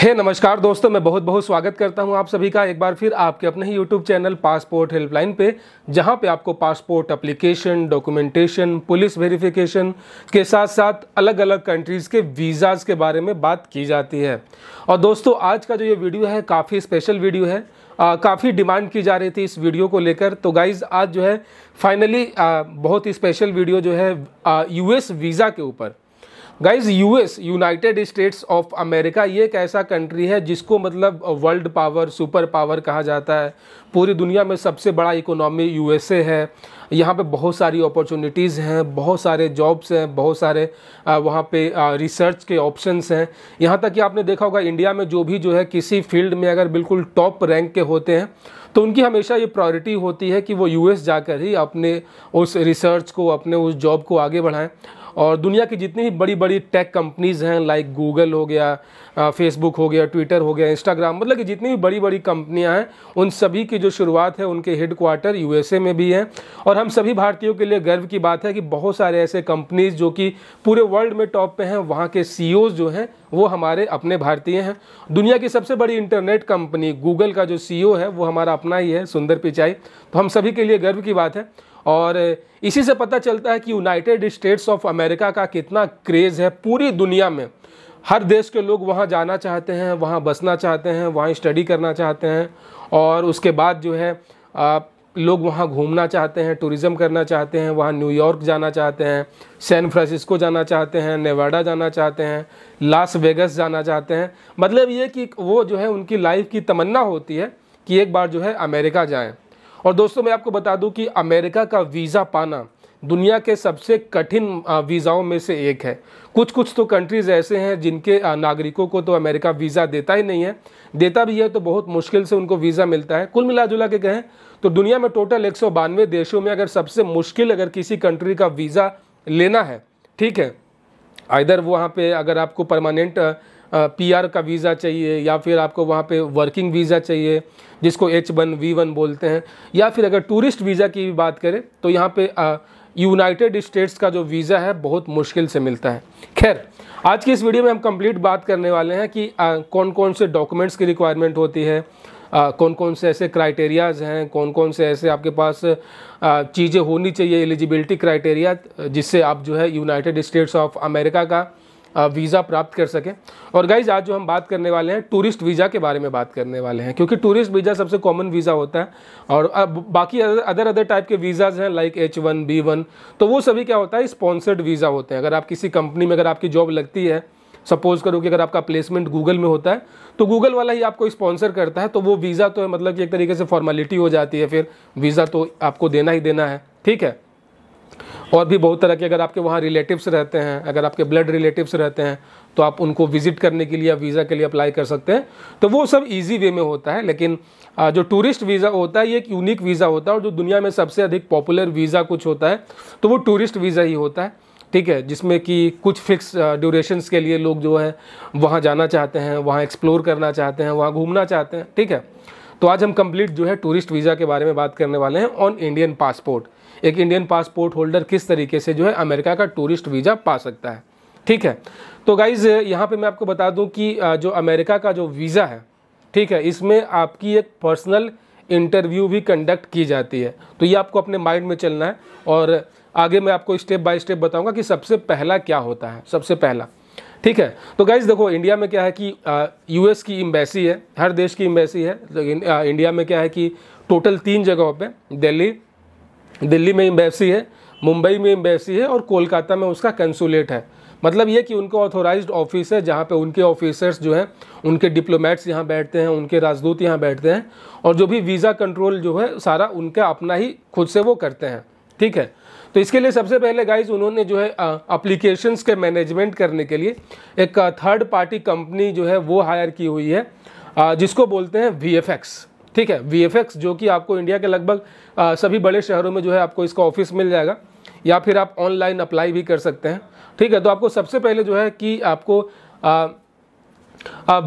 हे hey, नमस्कार दोस्तों मैं बहुत बहुत स्वागत करता हूं आप सभी का एक बार फिर आपके अपने ही यूट्यूब चैनल पासपोर्ट हेल्पलाइन पे जहां पे आपको passport application documentation police verification के साथ साथ अलग अलग कंट्रीज़ के वीज़ाज़ के बारे में बात की जाती है और दोस्तों आज का जो ये वीडियो है काफ़ी स्पेशल वीडियो है काफ़ी डिमांड की जा रही थी इस वीडियो को लेकर तो गाइज़ आज जो है फाइनली बहुत ही स्पेशल वीडियो जो है यूएस वीज़ा के ऊपर guys US United States of America ये एक ऐसा कंट्री है जिसको मतलब वर्ल्ड पावर सुपर पावर कहा जाता है पूरी दुनिया में सबसे बड़ा इकोनॉमी यूएसए है यहाँ पे बहुत सारी अपॉर्चुनिटीज़ हैं बहुत सारे जॉब्स हैं बहुत सारे वहाँ पे रिसर्च के ऑप्शंस हैं यहाँ तक कि आपने देखा होगा इंडिया में जो भी जो है किसी फील्ड में अगर बिल्कुल टॉप रैंक के होते हैं तो उनकी हमेशा ये प्रायोरिटी होती है कि वो यूएस जाकर ही अपने उस रिसर्च को अपने उस जॉब को आगे बढ़ाएं और दुनिया की जितनी बड़ी बड़ी टेक कंपनीज़ हैं लाइक गूगल हो गया फेसबुक हो गया ट्विटर हो गया इंस्टाग्राम मतलब कि जितनी भी बड़ी बड़ी कंपनियां हैं उन सभी की जो शुरुआत है उनके हेड क्वार्टर यूएसए में भी हैं और हम सभी भारतीयों के लिए गर्व की बात है कि बहुत सारे ऐसे कंपनीज़ जो कि पूरे वर्ल्ड में टॉप पे हैं वहाँ के सी जो हैं वो हमारे अपने भारतीय हैं दुनिया की सबसे बड़ी इंटरनेट कंपनी गूगल का जो सी है वो हमारा अपना ही है सुंदर पिचाई तो हम सभी के लिए गर्व की बात है और इसी से पता चलता है कि यूनाइटेड स्टेट्स ऑफ अमेरिका का कितना क्रेज़ है पूरी दुनिया में हर देश के लोग वहाँ जाना चाहते हैं वहाँ बसना चाहते हैं वहाँ स्टडी करना चाहते हैं और उसके बाद जो है आप लोग वहाँ घूमना चाहते हैं टूरिज़म करना चाहते हैं वहाँ न्यूयॉर्क जाना चाहते हैं सैन फ्रांसिस्को जाना चाहते हैं नेवाडा जाना चाहते हैं लास वेगस जाना चाहते हैं मतलब ये कि वो जो है उनकी लाइफ की तमन्ना होती है कि एक बार जो है अमेरिका जाएँ और दोस्तों मैं आपको बता दूं कि अमेरिका का वीज़ा पाना दुनिया के सबसे कठिन वीज़ाओं में से एक है कुछ कुछ तो कंट्रीज़ ऐसे हैं जिनके नागरिकों को तो अमेरिका वीज़ा देता ही नहीं है देता भी है तो बहुत मुश्किल से उनको वीज़ा मिलता है कुल मिला जुला के कहें तो दुनिया में टोटल एक देशों में अगर सबसे मुश्किल अगर किसी कंट्री का वीज़ा लेना है ठीक है आइधर वहाँ पे अगर आपको परमानेंट पीआर का वीज़ा चाहिए या फिर आपको वहाँ पे वर्किंग वीज़ा चाहिए जिसको एच वन वी वन बोलते हैं या फिर अगर टूरिस्ट वीज़ा की भी बात करें तो यहाँ पे यूनाइटेड स्टेट्स का जो वीज़ा है बहुत मुश्किल से मिलता है खैर आज की इस वीडियो में हम कंप्लीट बात करने वाले हैं कि आ, कौन कौन से डॉक्यूमेंट्स की रिक्वायरमेंट होती है आ, कौन कौन से ऐसे क्राइटेरियाज़ हैं कौन कौन से ऐसे आपके पास चीज़ें होनी चाहिए एलिजिबिलिटी क्राइटेरिया जिससे आप जो है यूनाइटेड स्टेट्स ऑफ अमेरिका का वीज़ा प्राप्त कर सकें और गाइज आज जो हम बात करने वाले हैं टूरिस्ट वीज़ा के बारे में बात करने वाले हैं क्योंकि टूरिस्ट वीज़ा सबसे कॉमन वीज़ा होता है और बाकी अदर अदर टाइप के वीज़ाज हैं like H one B one तो वो सभी क्या होता है स्पॉन्सर्ड वीज़ा होते हैं अगर आप किसी कंपनी में अगर आपकी जॉब लगती है सपोज करो कि अगर आपका प्लेसमेंट गूगल में होता है तो गूगल वाला ही आपको स्पॉन्सर करता है तो वो वीज़ा तो मतलब कि एक तरीके से फॉर्मेलिटी हो जाती है फिर वीज़ा तो आपको देना ही देना है ठीक है और भी बहुत तरह के अगर आपके वहाँ रिलेटिव्स रहते हैं अगर आपके ब्लड रिलेटिव्स रहते हैं तो आप उनको विजिट करने के लिए वीज़ा के लिए अप्लाई कर सकते हैं तो वो सब इजी वे में होता है लेकिन जो टूरिस्ट वीज़ा होता है ये एक यूनिक वीज़ा होता है और जो दुनिया में सबसे अधिक पॉपुलर वीज़ा कुछ होता है तो वो टूरिस्ट वीज़ा ही होता है ठीक है जिसमें कि कुछ फिक्स ड्यूरेशंस के लिए लोग जो है वहाँ जाना चाहते हैं वहाँ एक्सप्लोर करना चाहते हैं वहाँ घूमना चाहते हैं ठीक है तो आज हम कंप्लीट जो है टूरिस्ट वीज़ा के बारे में बात करने वाले हैं ऑन इंडियन पासपोर्ट एक इंडियन पासपोर्ट होल्डर किस तरीके से जो है अमेरिका का टूरिस्ट वीज़ा पा सकता है ठीक है तो गाइज़ यहाँ पे मैं आपको बता दूँ कि जो अमेरिका का जो वीज़ा है ठीक है इसमें आपकी एक पर्सनल इंटरव्यू भी कंडक्ट की जाती है तो ये आपको अपने माइंड में चलना है और आगे मैं आपको स्टेप बाय स्टेप बताऊंगा कि सबसे पहला क्या होता है सबसे पहला ठीक है तो गाइज देखो इंडिया में क्या है कि यूएस की एम्बेसी है हर देश की एम्बेसी है तो इंडिया में क्या है कि टोटल तीन जगहों पे दिल्ली दिल्ली में एम्बेसी है मुंबई में एम्बेसी है और कोलकाता में उसका कंसुलेट है मतलब ये कि उनको ऑथोराइज्ड ऑफिस है जहाँ पे उनके ऑफिसर्स जो हैं उनके डिप्लोमेट्स यहाँ बैठते हैं उनके राजदूत यहाँ बैठते हैं और जो भी वीज़ा कंट्रोल जो है सारा उनका अपना ही खुद से वो करते हैं ठीक है तो इसके लिए सबसे पहले गाइज उन्होंने जो है अप्लीकेशंस के मैनेजमेंट करने के लिए एक थर्ड पार्टी कंपनी जो है वो हायर की हुई है जिसको बोलते हैं वी ठीक है वी जो कि आपको इंडिया के लगभग सभी बड़े शहरों में जो है आपको इसका ऑफिस मिल जाएगा या फिर आप ऑनलाइन अप्लाई भी कर सकते हैं ठीक है तो आपको सबसे पहले जो है कि आपको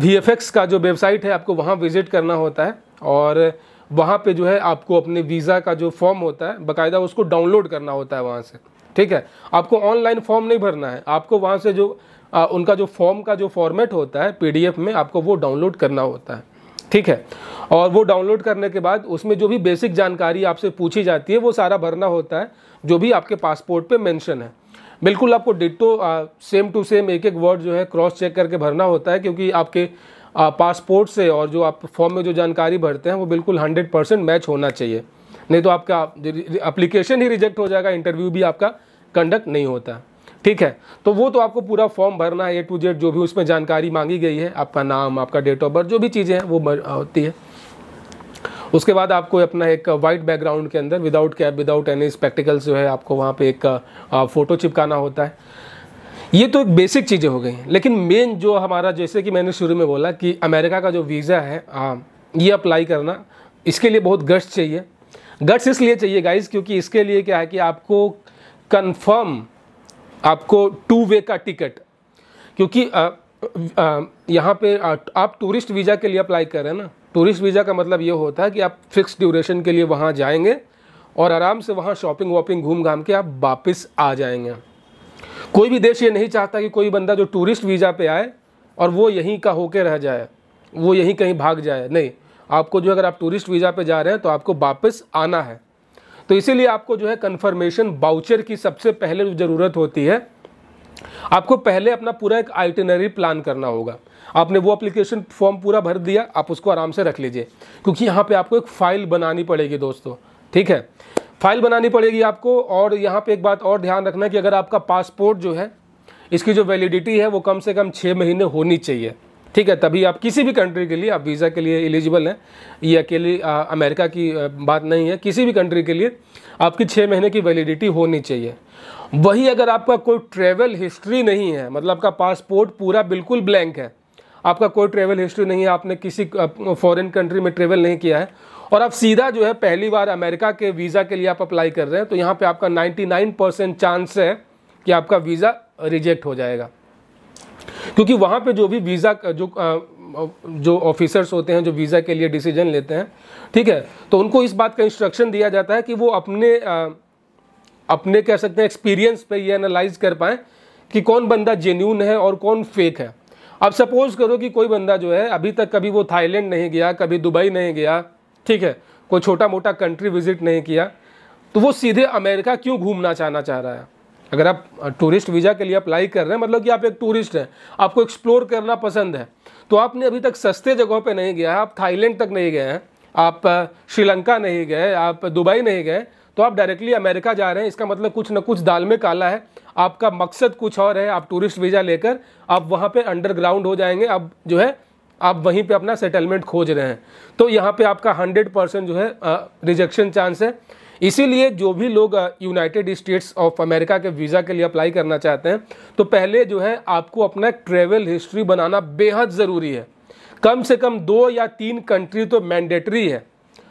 वी एफ का जो वेबसाइट है आपको वहाँ विज़िट करना होता है और वहाँ पे जो है आपको अपने वीज़ा का जो फॉर्म होता है बकायदा उसको डाउनलोड करना होता है वहाँ से ठीक है आपको ऑनलाइन फॉर्म नहीं भरना है आपको वहाँ से जो आ, उनका जो फॉर्म का जो फॉर्मेट होता है पीडीएफ में आपको वो डाउनलोड करना होता है ठीक है और वो डाउनलोड करने के बाद उसमें जो भी बेसिक जानकारी आपसे पूछी जाती है वो सारा भरना होता है जो भी आपके पासपोर्ट पे मेंशन है बिल्कुल आपको डिटो आ, सेम टू सेम एक एक वर्ड जो है क्रॉस चेक करके भरना होता है क्योंकि आपके आ, पासपोर्ट से और जो आप फॉर्म में जो जानकारी भरते हैं वो बिल्कुल हंड्रेड परसेंट मैच होना चाहिए नहीं तो आपका अप्लीकेशन ही रिजेक्ट हो जाएगा इंटरव्यू भी आपका कंडक्ट नहीं होता ठीक है तो वो तो आपको पूरा फॉर्म भरना है ए टू जेड जो भी उसमें जानकारी मांगी गई है आपका नाम आपका डेट ऑफ बर्थ जो भी चीज़ें हैं वो होती है उसके बाद आपको अपना एक वाइट बैकग्राउंड के अंदर without cap without any spectacles जो है आपको वहाँ पे एक फ़ोटो चिपकाना होता है ये तो एक बेसिक चीज़ें हो गई लेकिन मेन जो हमारा जैसे कि मैंने शुरू में बोला कि अमेरिका का जो वीज़ा है आ, ये अप्लाई करना इसके लिए बहुत गट्स चाहिए गट्स इसलिए चाहिए गाइज क्योंकि इसके लिए क्या है कि आपको कन्फर्म आपको टू वे का टिकट क्योंकि यहाँ पे आ, आप टूरिस्ट वीज़ा के लिए अप्लाई कर रहे हैं ना टूरिस्ट वीज़ा का मतलब ये होता है कि आप फिक्स ड्यूरेशन के लिए वहाँ जाएंगे और आराम से वहाँ शॉपिंग वॉपिंग घूम घाम के आप वापस आ जाएंगे कोई भी देश ये नहीं चाहता कि कोई बंदा जो टूरिस्ट वीज़ा पे आए और वो यहीं का होके रह जाए वो यहीं कहीं भाग जाए नहीं आपको जो अगर आप टूरिस्ट वीज़ा पे जा रहे हैं तो आपको वापस आना है तो इसीलिए आपको जो है कन्फर्मेशन बाउचर की सबसे पहले ज़रूरत होती है आपको पहले अपना पूरा एक आइटिनरी प्लान करना होगा आपने वो एप्लीकेशन फॉर्म पूरा भर दिया आप उसको आराम से रख लीजिए क्योंकि यहाँ पे आपको एक फ़ाइल बनानी पड़ेगी दोस्तों ठीक है फाइल बनानी पड़ेगी आपको और यहाँ पे एक बात और ध्यान रखना कि अगर आपका पासपोर्ट जो है इसकी जो वैलिडिटी है वो कम से कम छः महीने होनी चाहिए ठीक है तभी आप किसी भी कंट्री के लिए आप वीज़ा के लिए एलिजिबल हैं ये अकेले अमेरिका की बात नहीं है किसी भी कंट्री के लिए आपकी छः महीने की वैलिडिटी होनी चाहिए वही अगर आपका कोई ट्रैवल हिस्ट्री नहीं है मतलब आपका पासपोर्ट पूरा बिल्कुल ब्लैंक है आपका कोई ट्रैवल हिस्ट्री नहीं है आपने किसी फॉरेन कंट्री में ट्रैवल नहीं किया है और आप सीधा जो है पहली बार अमेरिका के वीज़ा के लिए आप अप्लाई कर रहे हैं तो यहाँ पे आपका 99 परसेंट चांस है कि आपका वीज़ा रिजेक्ट हो जाएगा क्योंकि वहाँ पे जो भी वीज़ा जो जो ऑफिसर्स होते हैं जो वीज़ा के लिए डिसीजन लेते हैं ठीक है तो उनको इस बात का इंस्ट्रक्शन दिया जाता है कि वो अपने अपने कह सकते हैं एक्सपीरियंस पे ये एनालाइज कर पाएँ कि कौन बंदा जेन्यून है और कौन फेक है अब सपोज़ करो कि कोई बंदा जो है अभी तक कभी वो थाईलैंड नहीं गया कभी दुबई नहीं गया ठीक है कोई छोटा मोटा कंट्री विजिट नहीं किया तो वो सीधे अमेरिका क्यों घूमना चाहना चाह रहा है अगर आप टूरिस्ट वीज़ा के लिए अप्लाई कर रहे हैं मतलब कि आप एक टूरिस्ट हैं आपको एक्सप्लोर करना पसंद है तो आपने अभी तक सस्ते जगहों पे नहीं गया है आप थाईलैंड तक नहीं गए हैं आप श्रीलंका नहीं गए आप दुबई नहीं गए तो आप डायरेक्टली अमेरिका जा रहे हैं इसका मतलब कुछ ना कुछ दाल में काला है आपका मकसद कुछ और है आप टूरिस्ट वीज़ा लेकर आप वहाँ पर अंडरग्राउंड हो जाएंगे अब जो है आप वहीं पर अपना सेटलमेंट खोज रहे हैं तो यहाँ पर आपका हंड्रेड परसेंट जो है रिजेक्शन चांस है इसीलिए जो भी लोग यूनाइटेड स्टेट्स ऑफ अमेरिका के वीज़ा के लिए अप्लाई करना चाहते हैं तो पहले जो है आपको अपना ट्रेवल हिस्ट्री बनाना बेहद ज़रूरी है कम से कम दो या तीन कंट्री तो मैंडेटरी है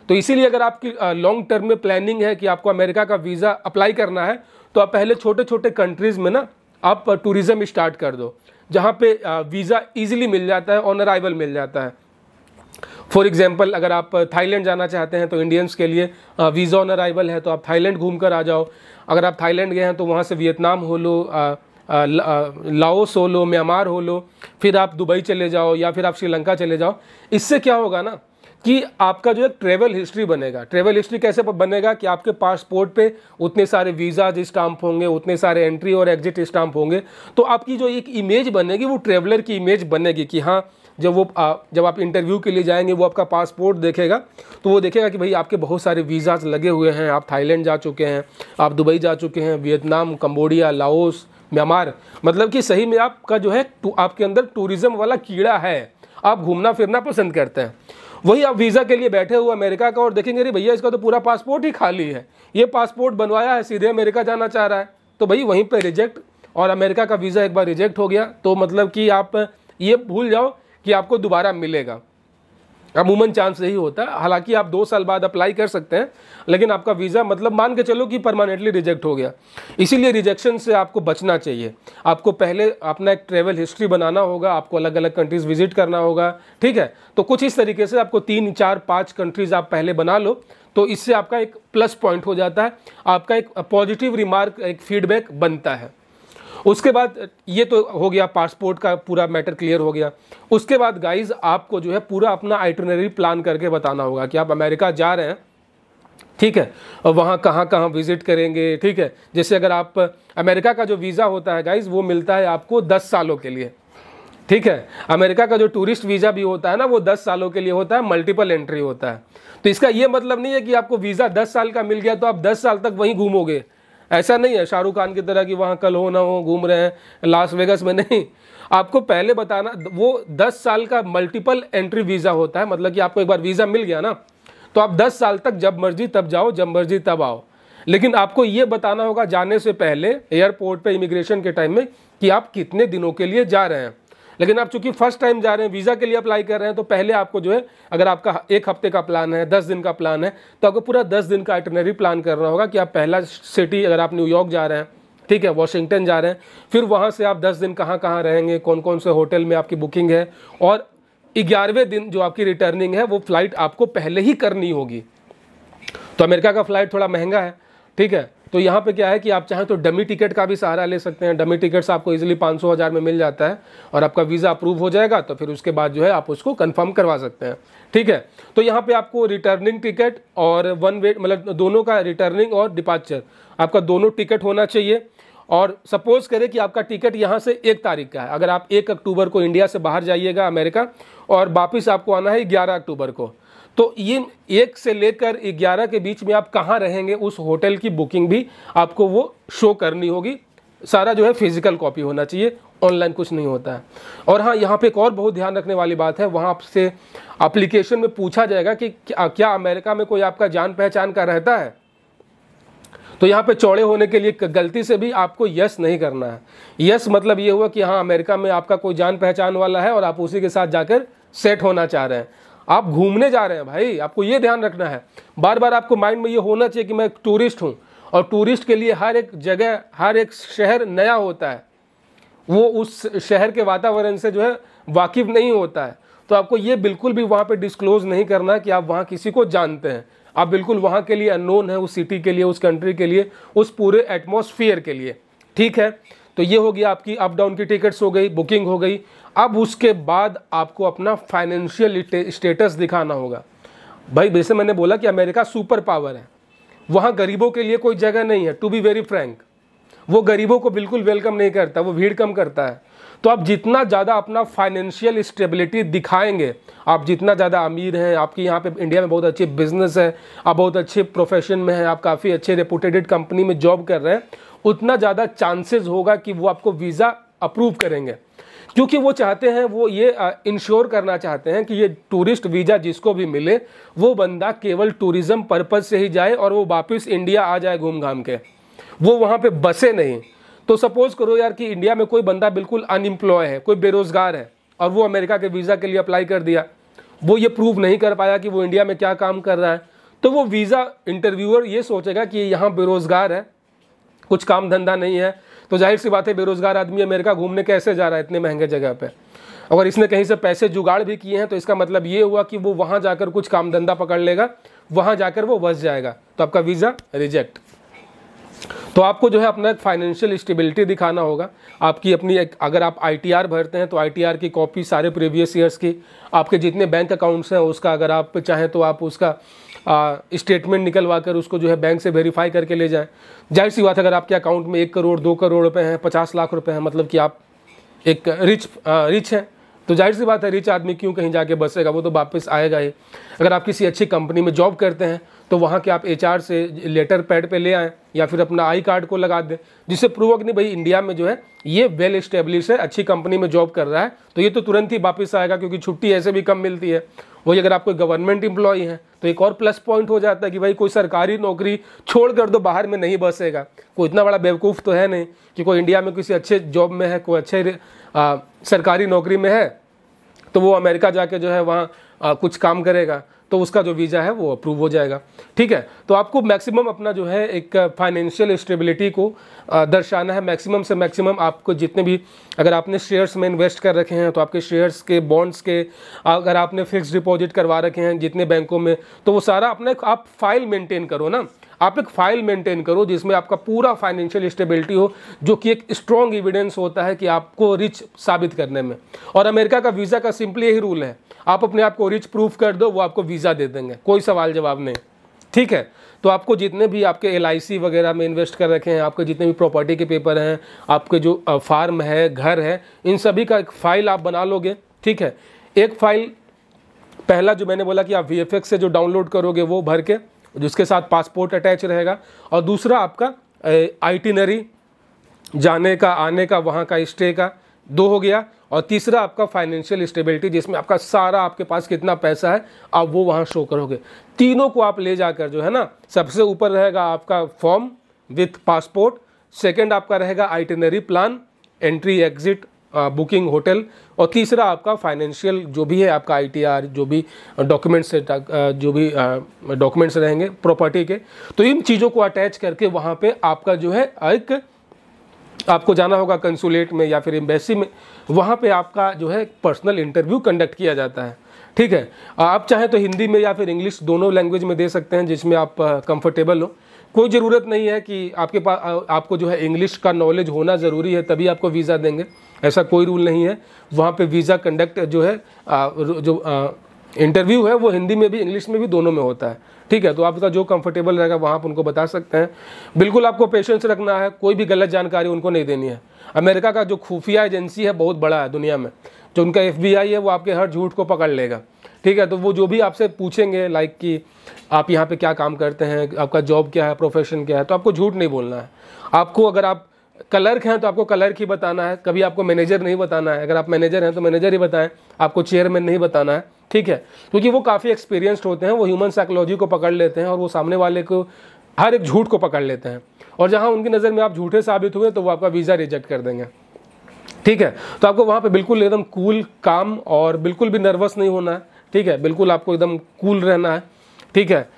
तो इसीलिए अगर आपकी लॉन्ग टर्म में प्लानिंग है कि आपको अमेरिका का वीज़ा अप्लाई करना है तो आप पहले छोटे छोटे कंट्रीज़ में ना आप टूरिज़्म स्टार्ट कर दो जहाँ पे वीज़ा इजीली मिल जाता है ऑन अराइवल मिल जाता है फॉर एग्जाम्पल अगर आप थाईलैंड जाना चाहते हैं तो इंडियंस के लिए वीज़ा ऑन अराइवल है तो आप थाईलैंड घूम कर आ जाओ अगर आप थाईलैंड गए हैं तो वहाँ से वियतनाम हो लो लाओस हो लो म्यांमार हो लो फिर आप दुबई चले जाओ या फिर आप श्रीलंका चले जाओ इससे क्या होगा ना कि आपका जो है ट्रेवल हिस्ट्री बनेगा ट्रेवल हिस्ट्री कैसे बनेगा कि आपके पासपोर्ट पे उतने सारे वीज़ा स्टाम्प होंगे उतने सारे एंट्री और एग्जिट स्टाम्प होंगे तो आपकी जो एक इमेज बनेगी वो ट्रेवलर की इमेज बनेगी कि हाँ जब वो आ, जब आप इंटरव्यू के लिए जाएंगे वो आपका पासपोर्ट देखेगा तो वो देखेगा कि भाई आपके बहुत सारे वीज़ाज लगे हुए हैं आप थाईलैंड जा चुके हैं आप दुबई जा चुके हैं वियतनाम कम्बोडिया लाओस म्यांमार मतलब कि सही में आपका जो है आपके अंदर टूरिज़्म वाला कीड़ा है आप घूमना फिरना पसंद करते हैं वही आप वीज़ा के लिए बैठे हुए अमेरिका का और देखेंगे अरे भैया इसका तो पूरा पासपोर्ट ही खाली है ये पासपोर्ट बनवाया है सीधे अमेरिका जाना चाह रहा है तो भाई वहीं पर रिजेक्ट और अमेरिका का वीज़ा एक बार रिजेक्ट हो गया तो मतलब कि आप ये भूल जाओ कि आपको दोबारा मिलेगा अमूमन चांस यही होता है हालांकि आप दो साल बाद अप्लाई कर सकते हैं लेकिन आपका वीज़ा मतलब मान के चलो कि परमानेंटली रिजेक्ट हो गया इसीलिए रिजेक्शन से आपको बचना चाहिए आपको पहले अपना एक ट्रेवल हिस्ट्री बनाना होगा आपको अलग अलग कंट्रीज़ विजिट करना होगा ठीक है तो कुछ इस तरीके से आपको तीन चार पाँच कंट्रीज़ आप पहले बना लो तो इससे आपका एक प्लस पॉइंट हो जाता है आपका एक पॉजिटिव रिमार्क एक फीडबैक बनता है उसके बाद ये तो हो गया पासपोर्ट का पूरा मैटर क्लियर हो गया उसके बाद गाइज आपको जो है पूरा अपना आइटनरी प्लान करके बताना होगा कि आप अमेरिका जा रहे हैं ठीक है और वहाँ कहाँ कहाँ विज़िट करेंगे ठीक है जैसे अगर आप अमेरिका का जो वीज़ा होता है गाइज वो मिलता है आपको दस सालों के लिए ठीक है अमेरिका का जो टूरिस्ट वीज़ा भी होता है ना वो दस सालों के लिए होता है मल्टीपल एंट्री होता है तो इसका ये मतलब नहीं है कि आपको वीज़ा दस साल का मिल गया तो आप दस साल तक वहीं घूमोगे ऐसा नहीं है शाहरुख खान की तरह कि वहाँ कल हो ना हो घूम रहे हैं लास वेगस में नहीं आपको पहले बताना वो दस साल का मल्टीपल एंट्री वीज़ा होता है मतलब कि आपको एक बार वीज़ा मिल गया ना तो आप दस साल तक जब मर्जी तब जाओ जब मर्जी तब आओ लेकिन आपको ये बताना होगा जाने से पहले एयरपोर्ट पर इमिग्रेशन के टाइम में कि आप कितने दिनों के लिए जा रहे हैं लेकिन आप चूंकि फर्स्ट टाइम जा रहे हैं वीज़ा के लिए अप्लाई कर रहे हैं तो पहले आपको जो है अगर आपका एक हफ्ते का प्लान है दस दिन का प्लान है तो आपको पूरा दस दिन का आइटनरी प्लान करना होगा कि आप पहला सिटी अगर आप न्यूयॉर्क जा रहे हैं ठीक है वॉशिंगटन जा रहे हैं फिर वहाँ से आप दस दिन कहाँ कहाँ रहेंगे कौन कौन से होटल में आपकी बुकिंग है और ग्यारहवें दिन जो आपकी रिटर्निंग है वो फ्लाइट आपको पहले ही करनी होगी तो अमेरिका का फ्लाइट थोड़ा महंगा है ठीक है तो यहाँ पे क्या है कि आप चाहें तो डमी टिकट का भी सहारा ले सकते हैं डमी टिकट्स आपको इजीली पाँच सौ हज़ार में मिल जाता है और आपका वीज़ा अप्रूव हो जाएगा तो फिर उसके बाद जो है आप उसको कंफर्म करवा सकते हैं ठीक है तो यहाँ पे आपको रिटर्निंग टिकट और वन वे मतलब दोनों का रिटर्निंग और डिपार्चर आपका दोनों टिकट होना चाहिए और सपोज करें कि आपका टिकट यहाँ से एक तारीख का है अगर आप एक अक्टूबर को इंडिया से बाहर जाइएगा अमेरिका और वापस आपको आना है ग्यारह अक्टूबर को तो ये एक से लेकर ग्यारह के बीच में आप कहाँ रहेंगे उस होटल की बुकिंग भी आपको वो शो करनी होगी सारा जो है फिजिकल कॉपी होना चाहिए ऑनलाइन कुछ नहीं होता है और हाँ यहाँ पे एक और बहुत ध्यान रखने वाली बात है वहाँ आपसे अप्लीकेशन में पूछा जाएगा कि क्या अमेरिका में कोई आपका जान पहचान का रहता है तो यहाँ पे चौड़े होने के लिए गलती से भी आपको यस नहीं करना है यस मतलब ये हुआ कि हाँ अमेरिका में आपका कोई जान पहचान वाला है और आप उसी के साथ जाकर सेट होना चाह रहे हैं आप घूमने जा रहे हैं भाई आपको ये ध्यान रखना है बार बार आपको माइंड में ये होना चाहिए कि मैं एक टूरिस्ट हूँ और टूरिस्ट के लिए हर एक जगह हर एक शहर नया होता है वो उस शहर के वातावरण से जो है वाकिफ नहीं होता है तो आपको ये बिल्कुल भी वहाँ पर डिस्क्लोज नहीं करना कि आप वहाँ किसी को जानते हैं आप बिल्कुल वहाँ के लिए अननोन है उस सिटी के लिए उस कंट्री के लिए उस पूरे एटमोसफियर के लिए ठीक है तो ये हो गया आपकी अप डाउन की टिकट्स हो गई बुकिंग हो गई अब उसके बाद आपको अपना फाइनेंशियल स्टेटस दिखाना होगा भाई जैसे मैंने बोला कि अमेरिका सुपर पावर है वहाँ गरीबों के लिए कोई जगह नहीं है टू बी वेरी फ्रैंक वो गरीबों को बिल्कुल वेलकम नहीं करता वो भीड़ कम करता है तो आप जितना ज़्यादा अपना फाइनेंशियल स्टेबिलिटी दिखाएंगे आप जितना ज़्यादा अमीर हैं आपकी यहाँ पे इंडिया में बहुत अच्छी बिजनेस है आप बहुत अच्छे प्रोफेशन में हैं आप काफ़ी अच्छे रेपूटेड कंपनी में जॉब कर रहे हैं उतना ज़्यादा चांसेस होगा कि वो आपको वीज़ा अप्रूव करेंगे क्योंकि वो चाहते हैं वो ये इंश्योर करना चाहते हैं कि ये टूरिस्ट वीज़ा जिसको भी मिले वो बंदा केवल टूरिज़्म पर्पज़ से ही जाए और वो वापस इंडिया आ जाए घूम घाम के वो वहाँ पर बसे नहीं तो सपोज़ करो यार कि इंडिया में कोई बंदा बिल्कुल अनएम्प्लॉय है कोई बेरोज़गार है और वो अमेरिका के वीज़ा के लिए अप्लाई कर दिया वो ये प्रूव नहीं कर पाया कि वो इंडिया में क्या काम कर रहा है तो वो वीज़ा इंटरव्यूअर ये सोचेगा कि यहाँ बेरोज़गार है कुछ काम धंधा नहीं है तो जाहिर सी बात है बेरोज़गार आदमी अमेरिका घूमने कैसे जा रहा है इतने महंगे जगह पर अगर इसने कहीं से पैसे जुगाड़ भी किए हैं तो इसका मतलब ये हुआ कि वो वहाँ जाकर कुछ काम धंधा पकड़ लेगा वहाँ जाकर वो बस जाएगा तो आपका वीज़ा रिजेक्ट तो आपको जो है अपना एक फाइनेंशियल स्टेबिलिटी दिखाना होगा आपकी अपनी एक अगर आप आईटीआर भरते हैं तो आईटीआर की कॉपी सारे प्रीवियस ईयर्स की आपके जितने बैंक अकाउंट्स हैं उसका अगर आप चाहें तो आप उसका स्टेटमेंट निकलवा कर उसको जो है बैंक से वेरीफाई करके ले जाएं जाहिर सी बात अगर आपके अकाउंट में एक करोड़ दो करोड़ रुपए हैं पचास लाख रुपए हैं मतलब कि आप एक रिच रिच हैं तो जाहिर सी बात है रिच आदमी क्यों कहीं जाके बसेगा वो तो वापस आएगा ही अगर आप किसी अच्छी कंपनी में जॉब करते हैं तो वहाँ के आप एच से लेटर पैड पर ले आएँ या फिर अपना आई कार्ड को लगा दें जिससे प्रूव नहीं भाई इंडिया में जो है ये वेल स्टेब्लिश है अच्छी कंपनी में जॉब कर रहा है तो ये तो तुरंत ही वापस आएगा क्योंकि छुट्टी ऐसे भी कम मिलती है वही अगर आप कोई गवर्नमेंट एम्प्लॉय है तो एक और प्लस पॉइंट हो जाता है कि भाई कोई सरकारी नौकरी छोड़ कर तो बाहर में नहीं बसेगा कोई इतना बड़ा बेवकूफ़ तो है नहीं कि कोई इंडिया में किसी अच्छे जॉब में है कोई अच्छे आ, सरकारी नौकरी में है तो वो अमेरिका जाके जो है वहाँ कुछ काम करेगा तो उसका जो वीज़ा है वो अप्रूव हो जाएगा ठीक है तो आपको मैक्सिमम अपना जो है एक फाइनेंशियल uh, स्टेबिलिटी को uh, दर्शाना है मैक्सिमम से मैक्सिमम आपको जितने भी अगर आपने शेयर्स में इन्वेस्ट कर रखे हैं तो आपके शेयर्स के बॉन्ड्स के अगर आपने फिक्स डिपॉजिट करवा रखे हैं जितने बैंकों में तो वो सारा अपना आप फाइल मेंटेन करो ना आप एक फाइल मेंटेन करो जिसमें आपका पूरा फाइनेंशियल स्टेबिलिटी हो जो कि एक स्ट्रॉन्ग एविडेंस होता है कि आपको रिच साबित करने में और अमेरिका का वीज़ा का सिंपली यही रूल है आप अपने आप को रिच प्रूफ कर दो वो आपको वीज़ा दे देंगे कोई सवाल जवाब नहीं ठीक है तो आपको जितने भी आपके एल वगैरह में इन्वेस्ट कर रखे हैं आपके जितने भी प्रॉपर्टी के पेपर हैं आपके जो फार्म है घर है इन सभी का एक फ़ाइल आप बना लोगे ठीक है एक फ़ाइल पहला जो मैंने बोला कि आप वी से जो डाउनलोड करोगे वो भर के जिसके साथ पासपोर्ट अटैच रहेगा और दूसरा आपका आइटिनरी जाने का आने का वहाँ का स्टे का दो हो गया और तीसरा आपका फाइनेंशियल स्टेबिलिटी जिसमें आपका सारा आपके पास कितना पैसा है आप वो वहाँ शो करोगे तीनों को आप ले जाकर जो है ना सबसे ऊपर रहेगा आपका फॉर्म विथ पासपोर्ट सेकेंड आपका रहेगा itinerary plan entry exit booking hotel और तीसरा आपका फाइनेंशियल जो भी है आपका आईटीआर जो भी डॉक्यूमेंट्स जो भी डॉक्यूमेंट्स रहेंगे प्रॉपर्टी के तो इन चीज़ों को अटैच करके वहाँ पे आपका जो है एक आपको जाना होगा कंसुलेट में या फिर एम्बेसी में वहाँ पे आपका जो है पर्सनल इंटरव्यू कंडक्ट किया जाता है ठीक है आप चाहें तो हिंदी में या फिर इंग्लिश दोनों लैंग्वेज में दे सकते हैं जिसमें आप कंफर्टेबल हो कोई ज़रूरत नहीं है कि आपके पास आपको जो है इंग्लिश का नॉलेज होना ज़रूरी है तभी आपको वीज़ा देंगे ऐसा कोई रूल नहीं है वहाँ पे वीज़ा कंडक्ट जो है आ, जो इंटरव्यू है वो हिंदी में भी इंग्लिश में भी दोनों में होता है ठीक है तो आपका जो कंफर्टेबल रहेगा वहाँ आप उनको बता सकते हैं बिल्कुल आपको पेशेंस रखना है कोई भी गलत जानकारी उनको नहीं देनी है अमेरिका का जो खुफिया एजेंसी है बहुत बड़ा है दुनिया में जो उनका एफ है वो आपके हर झूठ को पकड़ लेगा ठीक है तो वो जो भी आपसे पूछेंगे लाइक कि आप यहाँ पे क्या काम करते हैं आपका जॉब क्या है प्रोफेशन क्या है तो आपको झूठ नहीं बोलना है आपको अगर आप कलर्क हैं तो आपको कलर्क ही बताना है कभी आपको मैनेजर नहीं बताना है अगर आप मैनेजर हैं तो मैनेजर ही बताएं आपको चेयरमैन नहीं बताना है ठीक है क्योंकि वो काफ़ी एक्सपीरियंस्ड होते हैं वो ह्यूमन साइकोलॉजी को पकड़ लेते हैं और वो सामने वाले को हर एक झूठ को पकड़ लेते हैं और जहाँ उनकी नज़र में आप झूठे साबित हुए तो वो आपका वीज़ा रिजेक्ट कर देंगे ठीक है तो आपको वहाँ पे बिल्कुल एकदम कूल काम और बिल्कुल भी नर्वस नहीं होना है ठीक है बिल्कुल आपको एकदम कूल रहना है ठीक है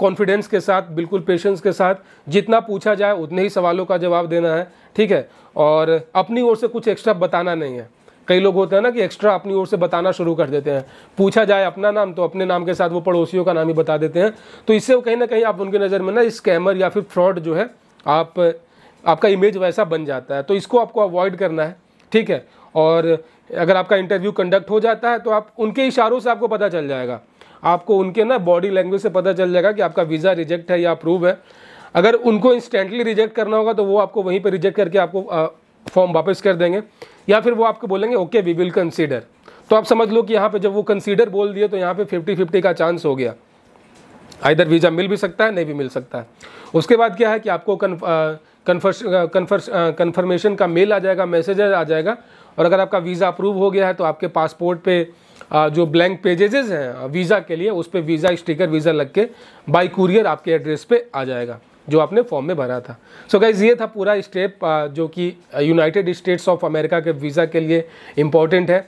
कॉन्फिडेंस के साथ बिल्कुल पेशेंस के साथ जितना पूछा जाए उतने ही सवालों का जवाब देना है ठीक है और अपनी ओर से कुछ एक्स्ट्रा बताना नहीं है कई लोग होते हैं ना कि एक्स्ट्रा अपनी ओर से बताना शुरू कर देते हैं पूछा जाए अपना नाम तो अपने नाम के साथ वो पड़ोसियों का नाम ही बता देते हैं तो इससे वो कहीं ना कहीं आप उनकी नज़र में ना स्कैमर या फिर फ्रॉड जो है आप आपका इमेज वैसा बन जाता है तो इसको आपको अवॉइड करना है ठीक है और अगर आपका इंटरव्यू कंडक्ट हो जाता है तो आप उनके इशारों से आपको पता चल जाएगा आपको उनके ना बॉडी लैंग्वेज से पता चल जाएगा कि आपका वीज़ा रिजेक्ट है या अप्रूव है अगर उनको इंस्टेंटली रिजेक्ट करना होगा तो वो आपको वहीं पर रिजेक्ट करके आपको फॉर्म वापस कर देंगे या फिर वो आपको बोलेंगे ओके वी विल कंसीडर तो आप समझ लो कि यहाँ पे जब वो कंसीडर बोल दिए तो यहाँ पे फिफ्टी फिफ्टी का चांस हो गया आइधर वीज़ा मिल भी सकता है नहीं भी मिल सकता है उसके बाद क्या है कि आपको कन्फर्मेशन का मेल आ जाएगा मैसेज आ जाएगा और अगर आपका वीज़ा अप्रूव हो गया है तो आपके पासपोर्ट पे जो ब्लैंक पेजेजेज हैं वीज़ा के लिए उस पर वीज़ा स्टिकर वीज़ा लग के बाई कुरियर आपके एड्रेस पे आ जाएगा जो आपने फॉर्म में भरा था सो so गाइज ये था पूरा स्टेप जो कि यूनाइटेड स्टेट्स ऑफ अमेरिका के वीज़ा के लिए इम्पॉर्टेंट है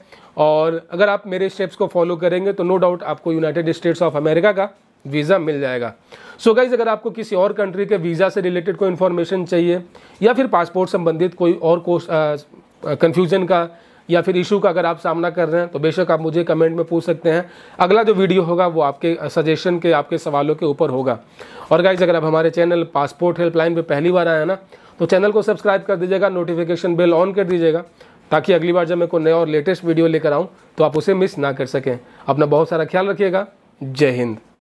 और अगर आप मेरे स्टेप्स को फॉलो करेंगे तो नो डाउट आपको यूनाइटेड स्टेट्स ऑफ अमेरिका का वीज़ा मिल जाएगा सो so गाइज़ अगर आपको किसी और कंट्री के वीज़ा से रिलेटेड कोई इन्फॉर्मेशन चाहिए या फिर पासपोर्ट संबंधित कोई और कोर्स कन्फ्यूजन का या फिर इशू का अगर आप सामना कर रहे हैं तो बेशक आप मुझे कमेंट में पूछ सकते हैं अगला जो वीडियो होगा वो आपके सजेशन के आपके सवालों के ऊपर होगा और गाइज अगर आप हमारे चैनल पासपोर्ट हेल्पलाइन पे पहली बार आए हैं ना तो चैनल को सब्सक्राइब कर दीजिएगा नोटिफिकेशन बेल ऑन कर दीजिएगा ताकि अगली बार जब मैं कोई नया और लेटेस्ट वीडियो लेकर आऊँ तो आप उसे मिस ना कर सकें अपना बहुत सारा ख्याल रखिएगा जय हिंद